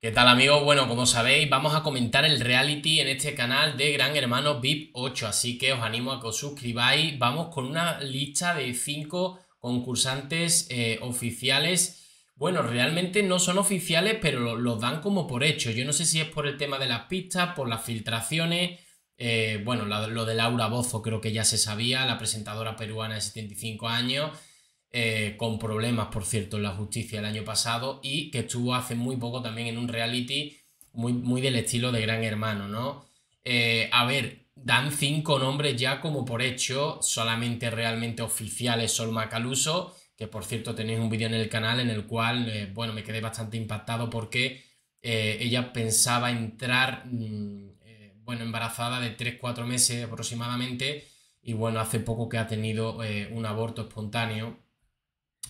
¿Qué tal amigos? Bueno, como sabéis, vamos a comentar el reality en este canal de Gran Hermano VIP 8, así que os animo a que os suscribáis. Vamos con una lista de 5 concursantes eh, oficiales. Bueno, realmente no son oficiales, pero los dan como por hecho. Yo no sé si es por el tema de las pistas, por las filtraciones. Eh, bueno, lo, lo de Laura Bozo creo que ya se sabía, la presentadora peruana de 75 años. Eh, con problemas, por cierto, en la justicia el año pasado y que estuvo hace muy poco también en un reality muy, muy del estilo de Gran Hermano, ¿no? Eh, a ver, dan cinco nombres ya como por hecho, solamente realmente oficiales Sol Macaluso, que por cierto tenéis un vídeo en el canal en el cual, eh, bueno, me quedé bastante impactado porque ella pensaba entrar, mm, bueno, embarazada de 3-4 meses aproximadamente. Y bueno, hace poco que ha tenido un aborto espontáneo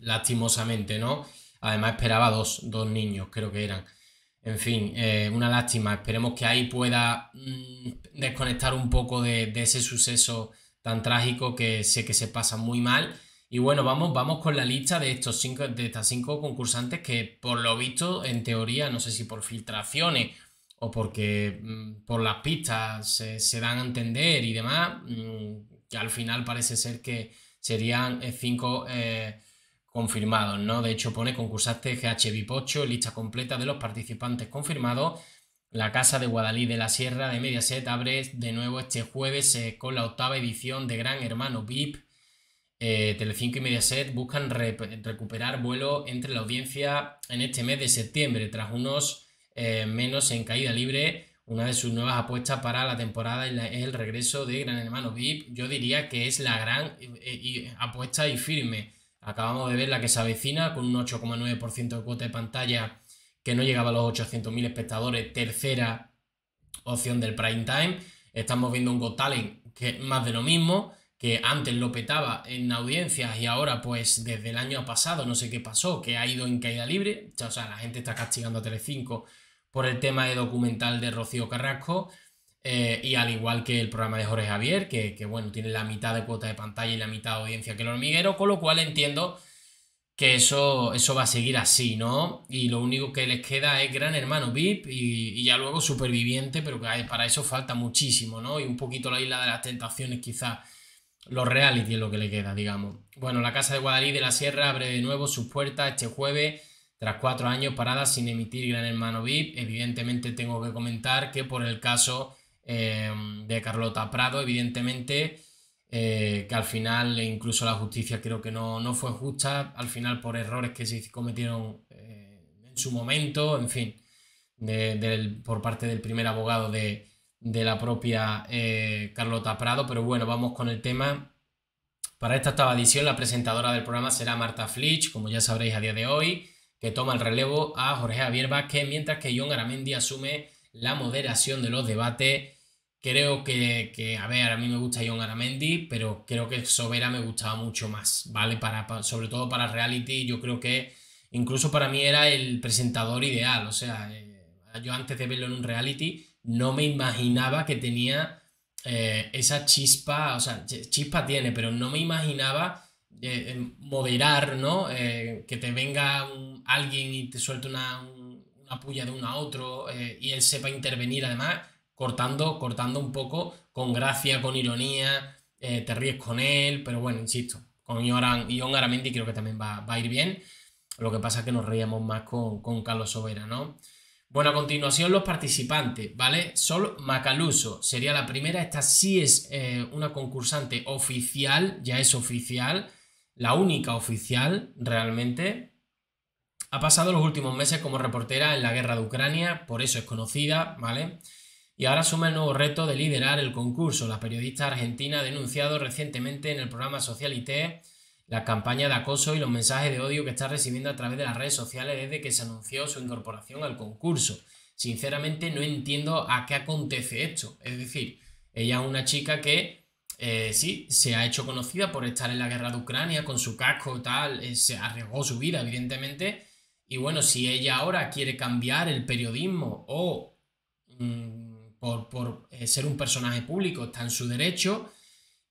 lastimosamente, ¿no? Además esperaba dos, niños, creo que eran. En fin, eh, una lástima. Esperemos que ahí pueda mm, desconectar un poco de, ese suceso tan trágico que sé que se pasa muy mal. Y bueno, vamos, vamos con la lista de, estos cinco, de estas cinco concursantes que por lo visto, en teoría, no sé si por filtraciones o porque mm, por las pistas se, dan a entender y demás, mm, que al final parece ser que serían eh, cinco... Eh, confirmados, ¿no? De hecho, pone concursante GH 8, lista completa de los participantes confirmados. La Casa de Guadalí de la Sierra de Mediaset abre de nuevo este jueves eh, con la octava edición de Gran Hermano VIP. Eh, Telecinco y Mediaset buscan recuperar vuelo entre la audiencia en este mes de septiembre, tras unos eh, menos en caída libre. Una de sus nuevas apuestas para la temporada es el regreso de Gran Hermano VIP. Yo diría que es la gran eh, apuesta y firme Acabamos de ver la que se avecina con un 8,9% de cuota de pantalla que no llegaba a los 800.000 espectadores, tercera opción del prime time. Estamos viendo un Got que es más de lo mismo, que antes lo petaba en audiencias y ahora pues desde el año pasado no sé qué pasó, que ha ido en caída libre. O sea, la gente está castigando a Telecinco por el tema de documental de Rocío Carrasco. Eh, y al igual que el programa de Jorge Javier, que, bueno, tiene la mitad de cuota de pantalla y la mitad de audiencia que el hormiguero, con lo cual entiendo que eso, eso va a seguir así, ¿no? Y lo único que les queda es Gran Hermano VIP y, ya luego Superviviente, pero que para eso falta muchísimo, ¿no? Y un poquito la isla de las tentaciones quizás los reality es lo que le queda, digamos. Bueno, la Casa de Guadalí de la Sierra abre de nuevo sus puertas este jueves, tras cuatro años paradas sin emitir Gran Hermano VIP. Evidentemente tengo que comentar que por el caso Em, de Carlota Prado, evidentemente, eh, que al final e incluso la justicia creo que no, fue justa, al final por errores que se cometieron eh, en su momento, en fin, por parte del primer abogado de, la propia eh, Carlota Prado, pero bueno, vamos con el tema. Para esta octava edición, la presentadora del programa será Marta Flitch, como ya sabréis a día de hoy, que toma el relevo a Jorge Javier que mientras que John Aramendi asume la moderación de los debates Creo que, a ver, a mí me gusta John Aramendi, pero creo que Sobera me gustaba mucho más, ¿vale? Para, sobre todo para reality, yo creo que incluso para mí era el presentador ideal. O sea, eh, yo antes de verlo en un reality no me imaginaba que tenía eh, esa chispa, o sea, chispa tiene, pero no me imaginaba eh, moderar, ¿no? que te venga alguien y te suelte una, una puya de uno a otro y él sepa intervenir además cortando, cortando un poco con gracia, con ironía, eh, te ríes con él, pero bueno, insisto, con Ion Aramendi creo que también va, a ir bien. Lo que pasa es que nos reíamos más con, Carlos Sobera, ¿no? Bueno, a continuación los participantes, ¿vale? Sol Macaluso sería la primera, esta sí es eh, una concursante oficial, ya es oficial, la única oficial realmente. Ha pasado los últimos meses como reportera en la guerra de Ucrania, por eso es conocida, ¿vale? Y ahora suma el nuevo reto de liderar el concurso. La periodista argentina ha denunciado recientemente en el programa Socialité la campaña de acoso y los mensajes de odio que está recibiendo a través de las redes sociales desde que se anunció su incorporación al concurso. Sinceramente no entiendo a qué acontece esto. Es decir, ella es una chica que eh, sí, se ha hecho conocida por estar en la guerra de Ucrania con su casco y tal, eh, se arriesgó su vida, evidentemente. Y bueno, si ella ahora quiere cambiar el periodismo o... Mm, por, eh, ser un personaje público, está en su derecho.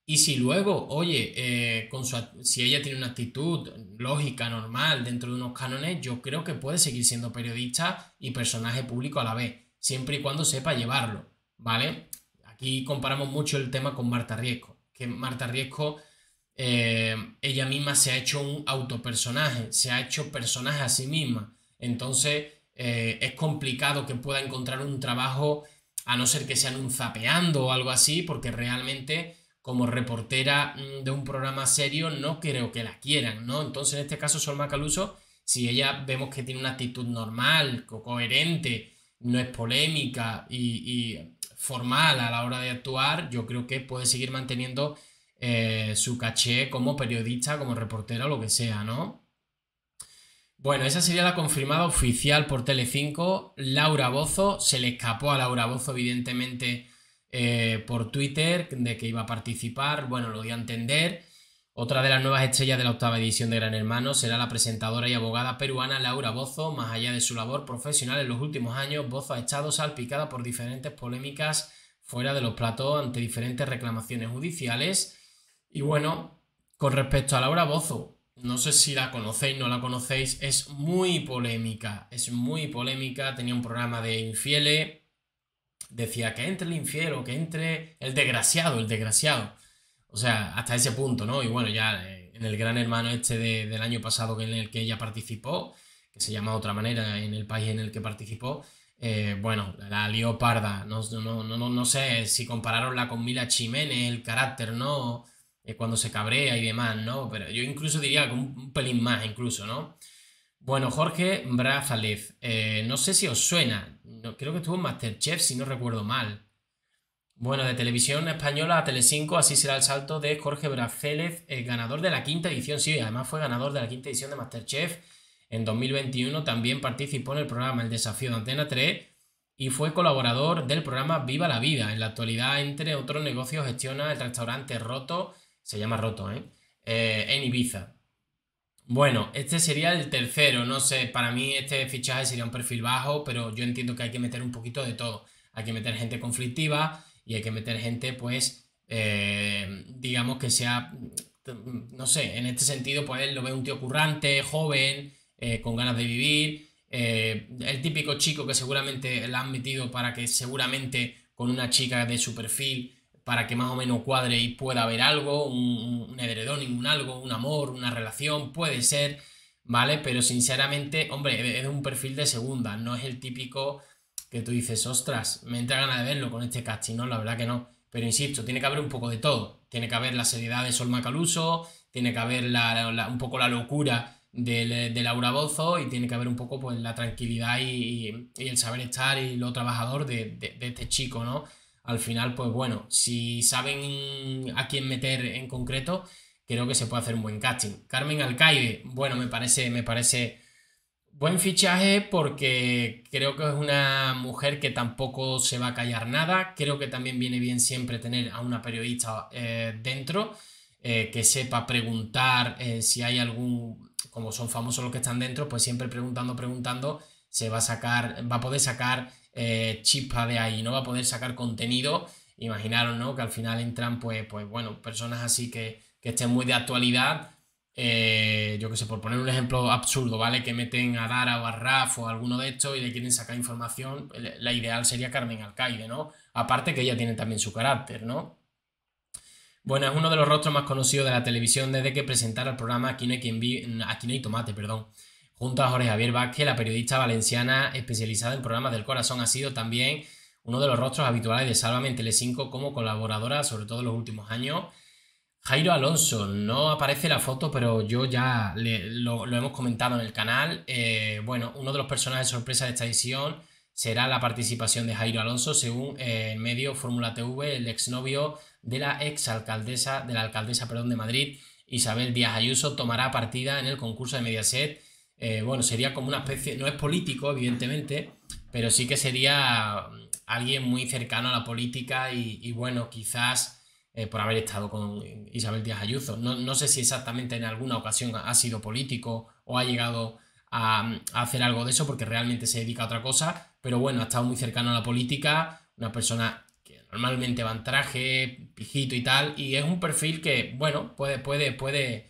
Y si luego, oye, eh, con si ella tiene una actitud lógica, normal, dentro de unos cánones, yo creo que puede seguir siendo periodista y personaje público a la vez, siempre y cuando sepa llevarlo, ¿vale? Aquí comparamos mucho el tema con Marta Riesco, que Marta Riesco, eh, ella misma se ha hecho un autopersonaje, se ha hecho personaje a sí misma, entonces es complicado que pueda encontrar un trabajo a no ser que sean un zapeando o algo así, porque realmente como reportera mm, de un programa serio no creo que la quieran, ¿no? Entonces en este caso Sol Macaluso, si ella vemos que tiene una actitud normal, coherente, no es polémica y, formal a la hora de actuar, yo creo que puede seguir manteniendo eh, su caché como periodista, como reportera, lo que sea, ¿no? Bueno, esa sería la confirmada oficial por Telecinco. Laura Bozo, se le escapó a Laura Bozo, evidentemente, eh, por Twitter, de que iba a participar. Bueno, lo dio a entender. Otra de las nuevas estrellas de la octava edición de Gran Hermano será la presentadora y abogada peruana Laura Bozo. Más allá de su labor profesional en los últimos años, Bozo ha estado salpicada por diferentes polémicas fuera de los platos ante diferentes reclamaciones judiciales. Y bueno, con respecto a Laura Bozo, no sé si la conocéis, no la conocéis, es muy polémica, es muy polémica, tenía un programa de infieles, decía que entre el infiel que entre el desgraciado, el desgraciado. O sea, hasta ese punto, ¿no? Y bueno, ya eh, en el gran hermano este del año pasado en el que ella participó, que se llama de otra manera en el país en el que participó, eh, bueno, la leoparda, no, no, no, no, sé si compararonla con Mila Jiménez, el carácter, ¿no? cuando se cabrea y demás, ¿no? Pero yo incluso diría que un, pelín más, incluso, ¿no? Bueno, Jorge Brazalez, eh, no sé si os suena, creo que estuvo en Masterchef, si no recuerdo mal. Bueno, de televisión española a Telecinco, así será el salto de Jorge Brazalez, el eh, ganador de la quinta edición, sí, además fue ganador de la quinta edición de Masterchef. En 2021 también participó en el programa El Desafío de Antena 3 y fue colaborador del programa Viva la Vida. En la actualidad, entre otros negocios, gestiona el restaurante Roto se llama roto, ¿eh? ¿eh? en Ibiza. Bueno, este sería el tercero, no sé, para mí este fichaje sería un perfil bajo, pero yo entiendo que hay que meter un poquito de todo. Hay que meter gente conflictiva y hay que meter gente, pues, eh, digamos que sea, no sé, en este sentido, pues él lo ve un tío currante, joven, eh, con ganas de vivir, el típico chico que seguramente le han metido para que seguramente con una chica de su perfil para que más o menos cuadre y pueda haber algo, un, heredón, ningún algo, un amor, una relación, puede ser, ¿vale? Pero sinceramente, hombre, es un perfil de segunda, no es el típico que tú dices, ostras, me entra ganas de verlo con este casting, ¿no? La verdad que no. Pero insisto, tiene que haber un poco de todo. Tiene que haber la seriedad de Sol Macaluso, tiene que haber la, un poco la locura de, de, Laura Bozo y tiene que haber un poco pues, la tranquilidad y, el saber estar y lo trabajador de, de, este chico, ¿no? al final, pues bueno, si saben a quién meter en concreto, creo que se puede hacer un buen casting. Carmen Alcaide, bueno, me parece, me parece buen fichaje porque creo que es una mujer que tampoco se va a callar nada. Creo que también viene bien siempre tener a una periodista eh, dentro eh, que sepa preguntar eh, si hay algún, como son famosos los que están dentro, pues siempre preguntando, preguntando, se va a sacar, va a poder sacar eh, chispa de ahí, no va a poder sacar contenido. Imaginaros, ¿no? Que al final entran, pues, pues bueno, personas así que, que estén muy de actualidad. Eh, yo que sé, por poner un ejemplo absurdo, ¿vale? Que meten a Dara o a Raf o alguno de estos y le quieren sacar información. La ideal sería Carmen Alcaide, ¿no? Aparte que ella tiene también su carácter, ¿no? Bueno, es uno de los rostros más conocidos de la televisión desde que presentara el programa Aquí no hay, quien vi... Aquí hay tomate, perdón. Junto a Jorge Javier Vázquez, la periodista valenciana especializada en programas del corazón ha sido también uno de los rostros habituales de Sálvame en Telecinco como colaboradora, sobre todo en los últimos años. Jairo Alonso, no aparece la foto, pero yo ya lo, hemos comentado en el canal. Eh, bueno, uno de los personajes sorpresa de esta edición será la participación de Jairo Alonso, según eh, el medio Fórmula TV, el exnovio de la exalcaldesa, de la alcaldesa perdón, de Madrid, Isabel Díaz Ayuso, tomará partida en el concurso de Mediaset eh, bueno, sería como una especie, no es político, evidentemente, pero sí que sería mm, alguien muy cercano a la política y, bueno, quizás eh, por haber estado con Isabel Díaz Ayuso. No, sé si exactamente en alguna ocasión ha sido político o ha llegado a, mm, a, hacer algo de eso porque realmente se dedica a otra cosa, pero bueno, ha estado muy cercano a la política, una persona que normalmente va en traje, pijito y tal, y es un perfil que, bueno, puede, puede, puede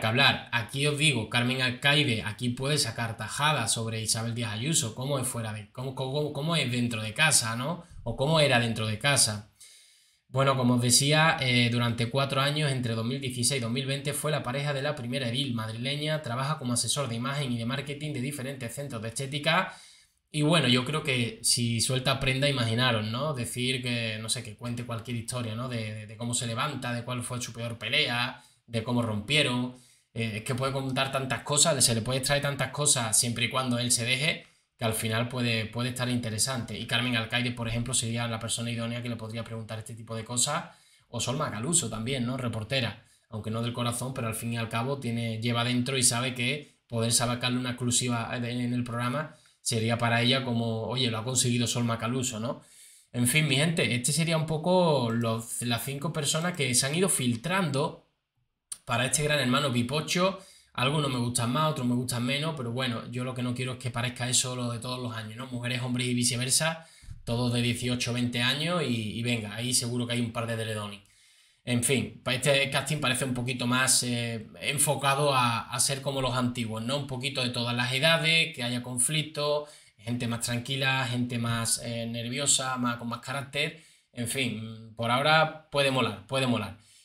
que hablar. Aquí os digo, Carmen Alcaide, aquí puede sacar tajada sobre Isabel Díaz Ayuso, cómo es fuera de, cómo, es dentro de casa, ¿no? O cómo era dentro de casa. Bueno, como os decía, eh, durante cuatro años, entre 2016 y 2020, fue la pareja de la primera edil madrileña, trabaja como asesor de imagen y de marketing de diferentes centros de estética. Y bueno, yo creo que si suelta prenda, imaginaron, ¿no? Decir que, no sé, que cuente cualquier historia, ¿no? de cómo se levanta, de cuál fue su peor pelea, de cómo rompieron. Eh, es que puede contar tantas cosas, se le puede extraer tantas cosas siempre y cuando él se deje, que al final puede, puede estar interesante. Y Carmen Alcaide, por ejemplo, sería la persona idónea que le podría preguntar este tipo de cosas. O Sol Macaluso también, ¿no? Reportera, aunque no del corazón, pero al fin y al cabo tiene, lleva dentro y sabe que poder sacarle una exclusiva eh, en el programa sería para ella como, oye, lo ha conseguido Sol Macaluso, ¿no? En fin, mi gente, este sería un poco los, las cinco personas que se han ido filtrando para este gran hermano Pipocho. Algunos me gustan más, otros me gustan menos, pero bueno, yo lo que no quiero es que parezca eso lo de todos los años, ¿no? Mujeres, hombres y viceversa, todos de 18, 20 años y, venga, ahí seguro que hay un par de deledoni En fin, para este casting parece un poquito más eh, enfocado a, ser como los antiguos, ¿no? Un poquito de todas las edades, que haya conflictos, gente más tranquila, gente más eh, nerviosa, más, con más carácter. En fin, por ahora puede molar, puede molar.